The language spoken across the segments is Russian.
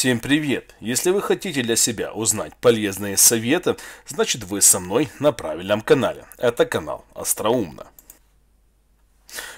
Всем привет! Если вы хотите для себя узнать полезные советы, значит вы со мной на правильном канале. Это канал Остроумно.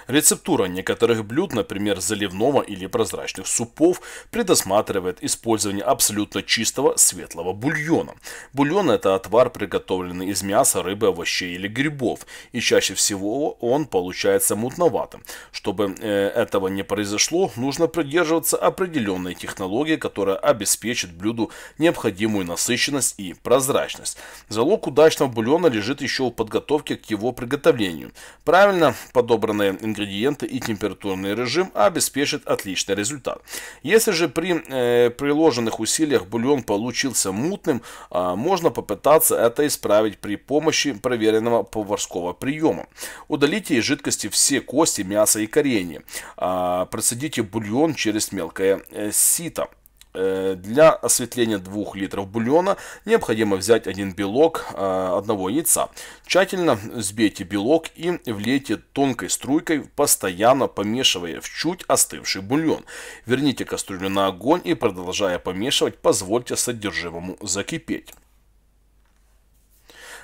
Рецептура некоторых блюд, например, заливного или прозрачных супов, предусматривает использование абсолютно чистого светлого бульона. Бульон – это отвар, приготовленный из мяса, рыбы, овощей или грибов, и чаще всего он получается мутноватым. Чтобы э, этого не произошло, нужно придерживаться определенной технологии, которая обеспечит блюду необходимую насыщенность и прозрачность. Залог удачного бульона лежит еще в подготовке к его приготовлению. Правильно подобранная ингредиенты и температурный режим обеспечит отличный результат. Если же при э, приложенных усилиях бульон получился мутным, э, можно попытаться это исправить при помощи проверенного поварского приема. Удалите из жидкости все кости, мясо и коренья. Э, процедите бульон через мелкое э, сито. Э, для осветления 2 литров бульона необходимо взять один белок э, одного яйца. Тщательно взбейте белок и влейте тонкой струйкой, постоянно помешивая в чуть остывший бульон. Верните кастрюлю на огонь и продолжая помешивать, позвольте содержимому закипеть.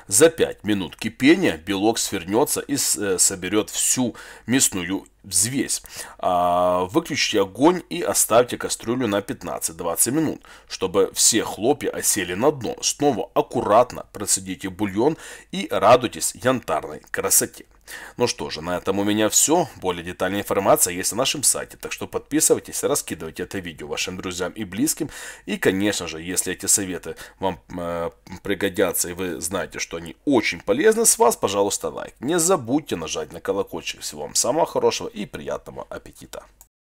За 5 минут кипения белок свернется и э, соберет всю мясную взвесь. А, выключите огонь и оставьте кастрюлю на 15-20 минут, чтобы все хлопья осели на дно. Снова аккуратно процедите бульон и радуйтесь янтарной красоте. Ну что же, на этом у меня все. Более детальная информация есть на нашем сайте, так что подписывайтесь, раскидывайте это видео вашим друзьям и близким. И, конечно же, если эти советы вам э, пригодятся и вы знаете, что они очень полезны, с вас, пожалуйста, лайк. Не забудьте нажать на колокольчик. Всего вам самого хорошего и приятного аппетита!